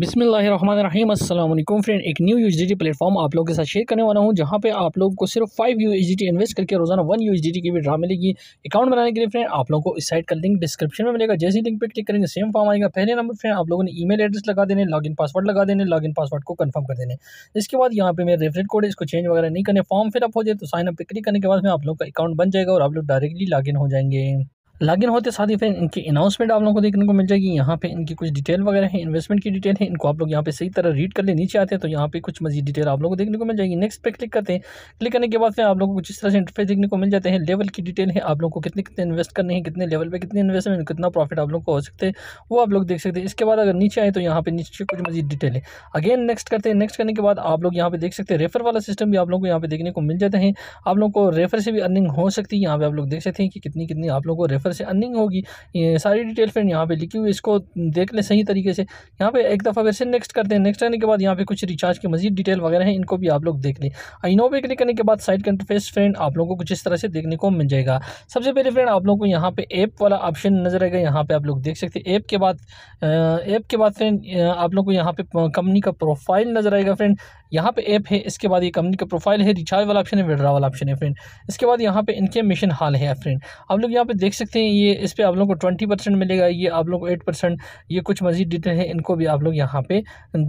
बिसमीम अल्लाम फ्रेंड एक न्यू यू प्लेटफॉर्म आप लोगों के साथ शेयर करने वाला हूँ जहाँ पे आप लोगों को सिर्फ फाइव यू इन्वेस्ट करके रोजाना वन यू की ड्रा मिलेगी अकाउंट बनाने के लिए फ्रेंड आप लोगों को इस साइट का लिंक डिस्क्रिप्शन में मिलेगा जैसे ही लिंक पे क्लिक करेंगे सेम फॉर्म आएगा पहले नंबर फ्रेंड आप लोगों ने मेल एड्रेस लगा देने इन पासवर्ड लगा देने लॉगिन पासवर्ड को कन्फर्म कर देने इसके बाद यहाँ पे मेरे रेफरेंट कोड इसको चेंज वगैरह नहीं करने फॉर्म फिलअप हो जाए तो साइन अप पे क्लिक करने के बाद में आप लोग का अकाउंट बन जाएगा और आप लोग डायरेक्टली इन हो जाएंगे लॉगिन होते साथ ही फिर इनकी अनाउंसमेंट आप लोगों को देखने को मिल जाएगी यहाँ पे इनकी कुछ डिटेल वगैरह है इन्वेस्टमेंट की डिटेल है इनको आप लोग यहाँ पे सही तरह रीड कर ले नीचे आते हैं तो यहाँ पे कुछ मजीद डिटेल आप लोगों को देखने को मिल जाएगी नेक्स्ट पे क्लिक करते हैं क्लिक करने के बाद फिर आप लोगों को कुछ इस तरह से इंटरफेस देखने को मिल जाते हैं लेवल की डिटेल है आप लोगों को कितने कितने इन्वेस्ट करने हैं कितने लेवल पर कितने इन्वेस्टमेंट कितना प्रॉफिट आप लोग को हो सकते हैं वो आप लोग देख सकते हैं इसके बाद अगर नीचे आए तो यहाँ पे नीचे कुछ मजीद डिटेल है अगेन नेक्स्ट करते हैं नेक्स्ट करने के बाद आप लोग यहाँ पे देख सकते हैं रेफर वाला सिस्टम भी आप लोगों को यहाँ पे देखने को मिल जाते हैं आप लोग को रेफर से भी अर्निंग हो सकती है यहाँ पे आप लोग देख सकते हैं कि कितनी कितनी आप लोगों को रेफर तरह से अर्निंग होगी सारी डिटेल फ्रेंड यहाँ पर लिखी हुई इसको देख लें सही तरीके से यहाँ पर एक दफ़ा फिर से नेक्स्ट करते हैं नेक्स्ट करने के बाद यहाँ पर कुछ रिचार्ज की मजीद डिटेल वगैरह हैं इनको भी आप लोग देख लें आई नो पे क्लिक करने के बाद साइड कंटरफेस फ्रेंड आप लोगों को कुछ इस तरह से देखने को मिल जाएगा सबसे पहले फ्रेंड आप लोगों को यहाँ पे ऐप वाला ऑप्शन नजर आएगा यहाँ पे आप लोग देख सकते हैं ऐप के बाद ऐप के बाद फ्रेंड आप लोगों को यहाँ पे कंपनी का प्रोफाइल नजर आएगा फ्रेंड यहाँ पे ऐप है इसके बाद ये कंपनी का प्रोफाइल है रिचार्ज वाला ऑप्शन है विड्रा वाला ऑप्शन है फ्रेंड इसके बाद यहाँ पे इनके मिशन हाल है फ्रेंड आप लोग यहाँ पे देख सकते सकते हैं ये इस पर आप लोगों को ट्वेंटी परसेंट मिलेगा ये आप लोगों को एट परसेंट ये कुछ मजीद डिटेल है इनको भी आप लोग यहाँ पे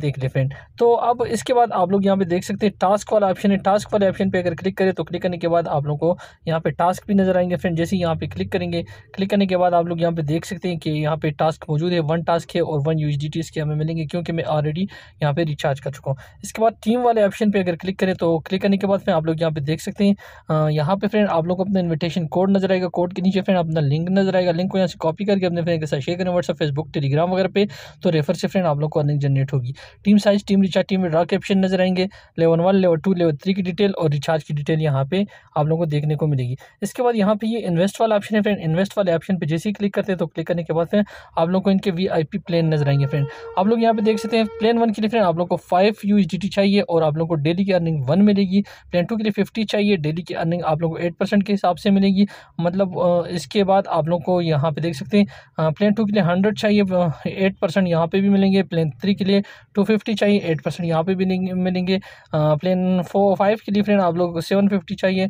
देख लें फ्रेंड तो अब इसके बाद आप लोग यहाँ पे देख सकते हैं टास्क वाला ऑप्शन है टास्क वाले ऑप्शन पर अगर क्लिक करें तो क्लिक करने के बाद आप लोग को यहाँ पे टास्क भी नज़र आएंगे फ्रेंड जैसे यहाँ पे क्लिक करेंगे क्लिक करने के बाद आप लोग यहाँ पे देख सकते हैं कि यहाँ पे टास्क मौजूद है वन टास्क है और वन यू इसके हमें मिलेंगे क्योंकि मैं ऑलरेडी यहाँ पे रिचार्ज कर चुका हूँ इसके बाद टीम वाले ऑप्शन पर अगर क्लिक करें तो क्लिक करने के बाद फिर आप लोग यहाँ पे देख सकते हैं यहाँ पे फ्रेंड आप लोग को अपना इन्विटेशन कोड नजर आएगा कोड के नीचे फ्रेंड अपना लिंक नजर आएगा लिंक को यहाँ से कॉपी करके अपने फ्रेंड के साथ शेयर करें व्हाट्सअप फेसबुक टेलीग्राम वगैरह पे तो रेफर से फ्रेंड आप लोग को अर्निंग जनरेट होगी team size team recharge team draw caption नजर आएंगे level one level two level three की डिटेल और रिचार्ज की डिटेल यहाँ पे आप लोगों को देखने को मिलेगी इसके बाद यहाँ पे ये इन्वेस्ट वाला ऑप्शन है फ्रेंड इन्वेस्ट वाले ऑप्शन पर जैसे ही क्लिक करते हैं तो क्लिक करने के बाद फिर आप लोग को इनके वी प्लान नजर आएंगे फ्रेंड आप लोग यहाँ पे देख सकते हैं प्लान वन के लिए फ्रेंड आप लोग को फाइव यू चाहिए और आप लोग को डेली की अर्निंग वन मिलेगी प्लान टू के लिए फिफ्टी चाहिए डेली की अर्निंग आप लोग को एट परसेंट के हिसाब से मिलेगी मतलब इसके बाद साथ आप लोग को यहाँ पे देख सकते हैं प्लेन टू के लिए हंड्रेड चाहिए एट परसेंट यहाँ पर भी मिलेंगे प्लेन थ्री के लिए टू फिफ्टी चाहिए एट परसेंट यहाँ पर भी मिलेंगे प्लेन फोर फाइव के लिए फ्रेंड आप लोग को सेवन फिफ्टी चाहिए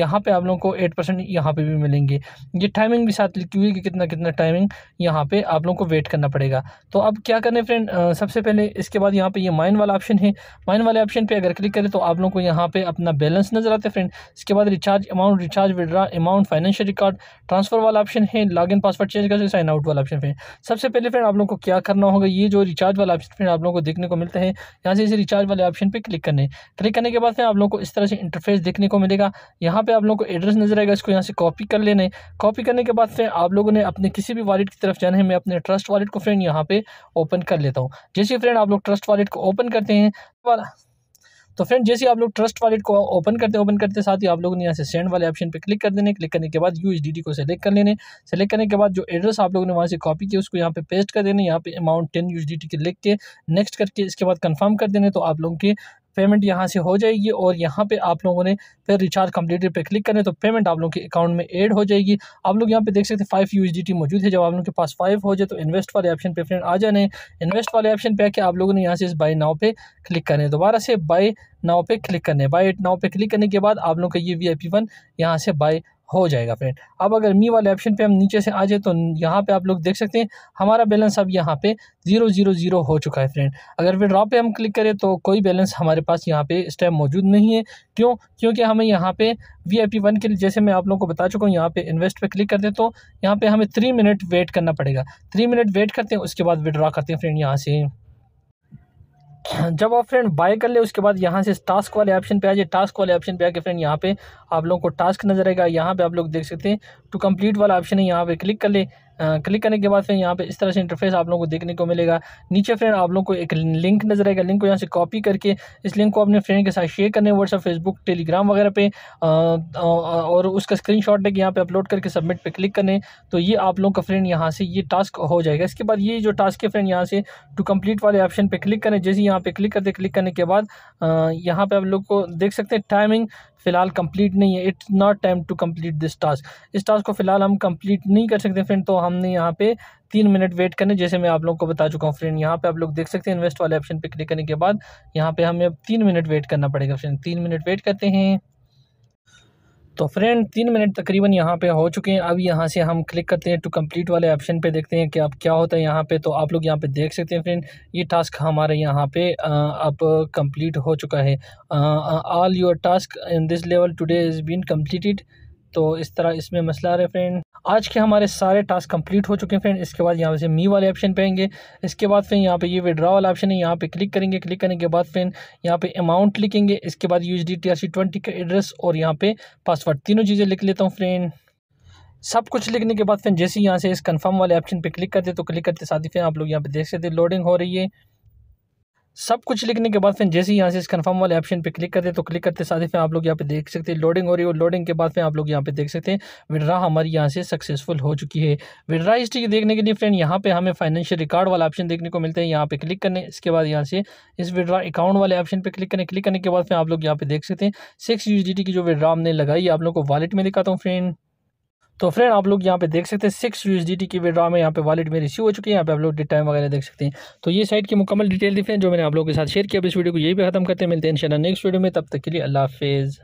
यहाँ पर आप लोग को एट परसेंट यहाँ पर भी मिलेंगे ये टाइमिंग भी साथ लिखी हुई कि कितना कितना टाइमिंग यहाँ पर आप लोग को वेट करना पड़ेगा तो अब क्या करें फ्रेंड सबसे पहले इसके बाद यहाँ पर ये माइन वाला ऑप्शन है माइन वाले ऑप्शन पर अगर क्लिक करें तो आप लोगों को यहाँ पर अपना बैलेंस नजर आते फ्रेंड इसके बाद recharge amount recharge withdraw amount financial record transfer वाला ऑप्शन है लॉगिन पासवर्ड चेंज कर साइन आउट वाला ऑप्शन है सबसे पहले फ्रेंड आप लोगों को क्या करना होगा ये जो रिचार्ज वाला ऑप्शन फ्रेंड आप लोगों को देखने को मिलता है यहाँ से इसे रिचार्ज वाले ऑप्शन पर क्लिक करने क्लिक करने के बाद फिर आप लोगों को इस तरह से इंटरफेस देखने को मिलेगा यहाँ पर आप लोगों को एड्रेस नजर आएगा इसको यहाँ से कॉपी कर लेने कॉपी करने के बाद फिर आप लोगों ने अपने किसी भी वालेट की तरफ जाना है मैं अपने ट्रस्ट वालेट को फ्रेंड यहाँ पर ओपन कर लेता हूँ जैसे फ्रेंड आप लोग ट्रस्ट वालेट को ओपन करते हैं तो फ्रेंड जैसे आप लोग ट्रस्ट वॉलेट को ओपन करते ओपन करते साथ ही आप लोगों ने यहाँ से सेंड वाले ऑप्शन पर क्लिक कर देने क्लिक करने के बाद यू को सेलेक्ट कर लेने सेलेक्ट करने के बाद जो एड्रेस आप लोगों ने वहाँ से कॉपी किया उसको यहाँ पे पेस्ट कर देने यहाँ पे अमाउंट टेन यू के लिख के नेक्स्ट करके इसके बाद कन्फर्म कर देने तो आप लोगों के पेमेंट यहाँ से हो जाएगी और यहाँ पे आप लोगों ने फिर रिचार्ज कम्प्लीटेड पे क्लिक करें तो पेमेंट आप लोगों के अकाउंट में ऐड हो जाएगी आप लोग यहाँ पे देख सकते हैं फाइव यू मौजूद है जब आप लोगों के पास फाइव हो जाए तो इन्वेस्ट वाले ऑप्शन पे फ्रेंड आ जाने इन्वेस्ट वाले ऑप्शन पे आके आप लोगों ने यहाँ से इस बाई नाव पे क्लिक करें दोबारा से बाई नाव पे क्लिक करने बाई नाव पे क्लिक करने के बाद आप लोग का ये वी आई पी वन यहाँ से बाई हो जाएगा फ्रेंड अब अगर मी वाले ऑप्शन पे हम नीचे से आ जाए तो यहाँ पे आप लोग देख सकते हैं हमारा बैलेंस अब यहाँ पे ज़ीरो ज़ीरो ज़ीरो हो चुका है फ्रेंड अगर विड्रॉ पे हम क्लिक करें तो कोई बैलेंस हमारे पास यहाँ पे इस टाइम मौजूद नहीं है क्यों क्योंकि हमें यहाँ पे वी आई पी वन के लिए जैसे मैं आप लोगों को बता चुका हूँ यहाँ पे इन्वेस्ट पे क्लिक करते हैं तो यहाँ पे हमें थ्री मिनट वेट करना पड़ेगा थ्री मिनट वेट करते हैं उसके बाद विड्रॉ करते हैं फ्रेंड यहाँ से जब आप फ्रेंड बाय कर ले उसके बाद यहाँ से टास्क वाले ऑप्शन पे आ जाए टास्क वाले ऑप्शन पे आके फ्रेंड यहाँ पे आप लोगों को टास्क नजर आएगा यहाँ पे आप लोग देख सकते हैं टू कंप्लीट वाला ऑप्शन है यहाँ पे क्लिक कर ले क्लिक करने के बाद फिर यहाँ पे इस तरह से इंटरफेस आप लोगों को देखने को मिलेगा नीचे फ्रेंड आप लोगों को एक लिंक नजर आएगा लिंक को यहाँ से कॉपी करके इस लिंक को अपने फ्रेंड के साथ शेयर करने व्हाट्सअप फेसबुक टेलीग्राम वगैरह पे आ, आ, और उसका स्क्रीन शॉट लेके यहाँ पर अपलोड करके सबमिट पे क्लिक करने तो ये आप लोगों का फ्रेंड यहाँ से ये टास्क हो जाएगा इसके बाद ये जो टास्क है फ्रेंड यहाँ से टू कम्प्लीट वाले ऑप्शन पर क्लिक करें जैसे यहाँ पर क्लिक करते क्लिक करने के बाद यहाँ पर आप लोग को देख सकते हैं टाइमिंग फ़िलहाल कंप्लीट नहीं है it's not time to complete this task इस टास्क को फ़िलहाल हम कंप्लीट नहीं कर सकते फ्रेंड तो हमने यहाँ पे तीन मिनट वेट करने जैसे मैं आप लोगों को बता चुका हूँ फ्रेंड यहाँ पे आप लोग देख सकते हैं इन्वेस्ट वाले ऑप्शन पे क्लिक करने के बाद यहाँ पे हमें अब तीन मिनट वेट करना पड़ेगा फ्रेंड तीन मिनट वेट करते हैं तो फ्रेंड तीन मिनट तकरीबन यहाँ पे हो चुके हैं अब यहाँ से हम क्लिक करते हैं टू कंप्लीट वाले ऑप्शन पे देखते हैं कि अब क्या होता है यहाँ पे तो आप लोग यहाँ पे देख सकते हैं फ्रेंड ये टास्क हमारे यहाँ पे अब कंप्लीट हो चुका है all your task in this level today is been completed तो इस तरह इसमें मसला आ रहा है फ्रेंड आज के हमारे सारे टास्क कंप्लीट हो चुके हैं फ्रेंड इसके बाद यहाँ से मी वाले ऑप्शन पे आएंगे इसके बाद फिर यहाँ पे ये विड्रा वाला ऑप्शन है यहाँ पे क्लिक करेंगे क्लिक करने के बाद फिर यहाँ पे अमाउंट लिखेंगे इसके बाद यू एच का एड्रेस और यहाँ पे पासवर्ड तीनों चीज़ें लिख लेता हूँ फ्रेंड सब कुछ लिखने के बाद फिर जैसे यहाँ से इस कन्फर्म वाले ऑप्शन पर क्लिक करते तो क्लिक करते साथ ही फिर आप लोग यहाँ पर देख सकते लोडिंग हो रही है सब कुछ लिखने के बाद फिर जैसे ही यहाँ से इस कन्फर्म वाले ऑप्शन पे क्लिक करते हैं तो क्लिक करते साथ ही फिर आप लोग यहाँ पे देख सकते हैं लोडिंग हो रही और लोडिंग के बाद फिर आप लोग यहाँ पे देख सकते हैं विड्रा हमारी यहाँ से सक्सेसफुल हो चुकी है विड्रा हिस्ट्री देखने के लिए फ्रेंड यहाँ पे हमें फाइनेंशियल रिकॉर्ड वाला ऑप्शन देखने को मिलते हैं यहाँ पे क्लिक करने इसके बाद यहाँ से इस विड्रा अकाउंट वाले ऑप्शन पर क्लिक करने क्लिक करने के बाद फिर आप लोग यहाँ पे देख सकते हैं सिक्स यू की जो विड्रा हमने लगाई आप लोग को वॉलेट में दिखाता हूँ फ्रेंड तो फ्रेंड आप लोग यहाँ पे देख सकते हैं सिक्स एस की विड्रा में यहाँ पे वालेट में रिसीव हो चुकी है यहाँ पे आप लोग टाइम वगैरह देख सकते हैं तो ये साइट की मुकम्मल डिटेल थी फ्रेंड जो मैंने आप लोगों के साथ शेयर किया इस वीडियो को यही भी खत्म करते हैं मिलते हैं इन नेक्स्ट वीडियो में तब तक के लिए अल्लाह हाफिज़